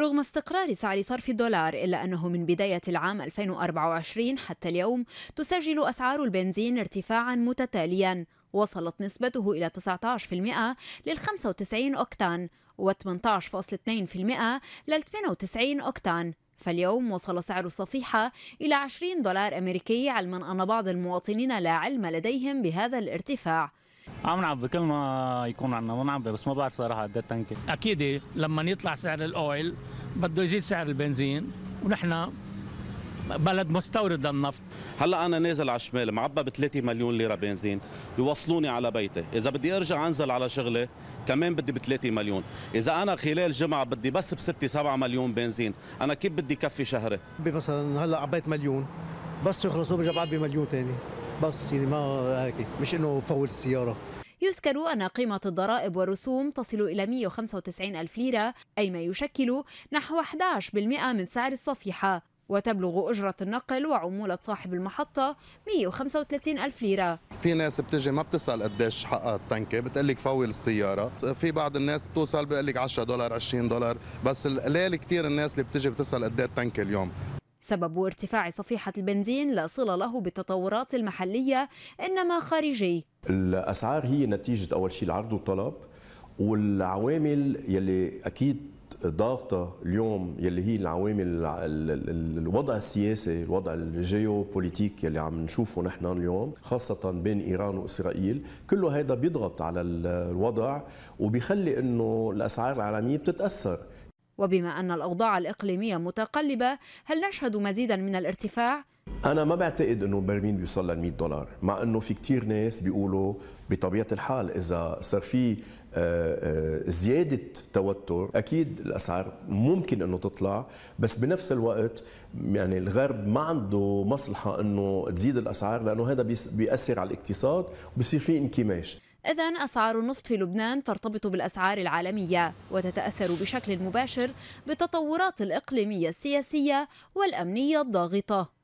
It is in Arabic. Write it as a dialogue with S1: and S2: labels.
S1: رغم استقرار سعر صرف الدولار إلا أنه من بداية العام 2024 حتى اليوم تسجل أسعار البنزين ارتفاعا متتاليا وصلت نسبته إلى 19% لل 95 أوكتان و18.2% لل 92 أوكتان فاليوم وصل سعر الصفيحة إلى 20 دولار أمريكي علما أن بعض المواطنين لا علم لديهم بهذا الارتفاع
S2: عم نعبي كل ما يكون عندنا نعبى بس ما بعرف صراحه قد إيه التنكي اكيد إيه، لما يطلع سعر الاويل بده يزيد سعر البنزين ونحن بلد مستورد للنفط هلا انا نازل على الشمال معبى ب 3 مليون ليره بنزين يوصلوني على بيتي اذا بدي ارجع انزل على شغلي كمان بدي ب 3 مليون اذا انا خلال جمعه بدي بس ب 6 7 مليون بنزين انا كيف بدي كفي شهري
S3: مثلا هلا عبيت مليون
S2: بس يخلصوا برجع بعد بمليون ثاني بس يعني ما هيك مش انه فول السياره
S1: يذكر أن قيمة الضرائب والرسوم تصل إلى 195 ألف ليرة أي ما يشكل نحو 11% من سعر الصفيحة وتبلغ أجرة النقل وعمولة صاحب المحطة 135 ألف ليرة
S4: في ناس بتجي ما بتسأل قديش حقها التنكة بتقول لك فول السيارة في بعض الناس بتوصل بقول لك 10 دولار 20 دولار بس القليل كثير الناس اللي بتجي بتسأل قديش التنكة اليوم
S1: سبب ارتفاع صفيحة البنزين لا صلة له بالتطورات المحلية إنما خارجي
S3: الأسعار هي نتيجة أول شيء العرض والطلب والعوامل يلي أكيد ضاغطة اليوم يلي هي العوامل الوضع السياسي الوضع الجيوبوليتيك يلي عم نشوفه نحن اليوم خاصة بين إيران وإسرائيل كله هيدا بيضغط على الوضع وبيخلي أنه الأسعار العالمية بتتأثر
S1: وبما أن الأوضاع الإقليمية متقلبة هل نشهد مزيدا من الارتفاع؟
S3: أنا ما بعتقد إنه برميل بيوصل لل 100 دولار، مع إنه في كتير ناس بيقولوا بطبيعة الحال إذا صار في آه، آه، زيادة توتر أكيد الأسعار ممكن أنه تطلع بس بنفس الوقت يعني الغرب ما عنده مصلحة أنه تزيد الأسعار لأنه هذا بيأثر على الاقتصاد وبصير في انكماش
S1: إذا أسعار النفط في لبنان ترتبط بالأسعار العالمية وتتأثر بشكل مباشر بالتطورات الإقليمية السياسية والأمنية الضاغطة